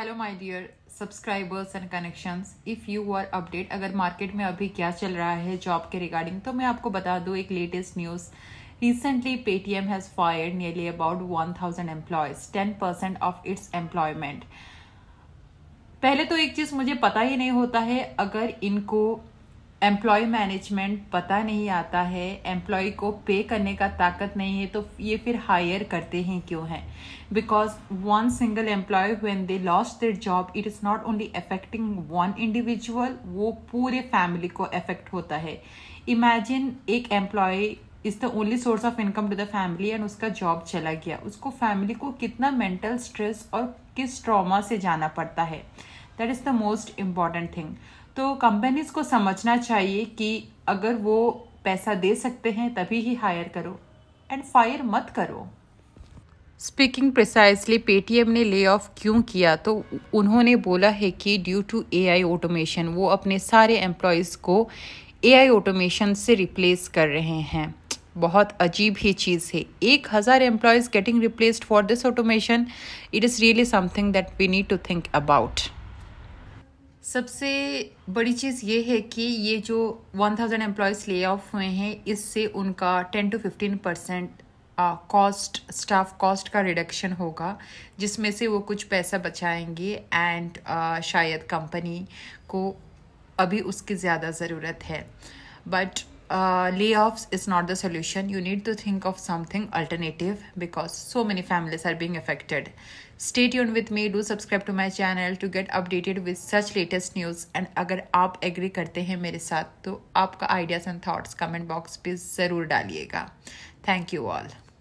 Hello my dear subscribers and connections if you are update अगर market में अभी क्या चल रहा है जॉब के रिगार्डिंग तो मैं आपको बता दूं एक latest news recently Paytm has fired nearly about one thousand employees ten percent of its employment पहले तो एक चीज़ मुझे पता ही नहीं होता है अगर इनको एम्प्लॉय मैनेजमेंट पता नहीं आता है एम्प्लॉय को पे करने का ताकत नहीं है तो ये फिर हायर करते हैं क्यों हैं because one single employ when they lost their job it is not only affecting one individual वो पूरे फैमिली को अफेक्ट होता है इमेजिन एक employ is the only source of income to the family and उसका जॉब चला गया उसको फैमिली को कितना मेंटल स्ट्रेस और किस ट्रॉमा से जाना पड़ता है that is the most important thing तो कंपनीज को समझना चाहिए कि अगर वो पैसा दे सकते हैं तभी ही हायर करो एंड फायर मत करो स्पीकिंग प्रिसाइसली पेटीएम ने ले ऑफ क्यों किया तो उन्होंने बोला है कि due to A I automation वो अपने सारे एम्प्लॉयज़ को ए आई ऑटोमेशन से रिप्लेस कर रहे हैं बहुत अजीब ही चीज़ है एक हज़ार employees getting replaced for this automation it is really something that we need to think about सबसे बड़ी चीज़ ये है कि ये जो 1000 थाउजेंड एम्प्लॉयज़ ले ऑफ हुए हैं इससे उनका 10 to 15 percent cost staff cost का रिडक्शन होगा जिसमें से वो कुछ पैसा बचाएंगे एंड uh, शायद कंपनी को अभी उसकी ज़्यादा ज़रूरत है but uh, layoffs is not the solution. You need to think of something alternative because so many families are being affected. Stay tuned with me. Do subscribe to my channel to get updated with such latest news. And अगर आप agree करते हैं मेरे साथ तो आपका ideas and thoughts comment box पे ज़रूर डालिएगा Thank you all.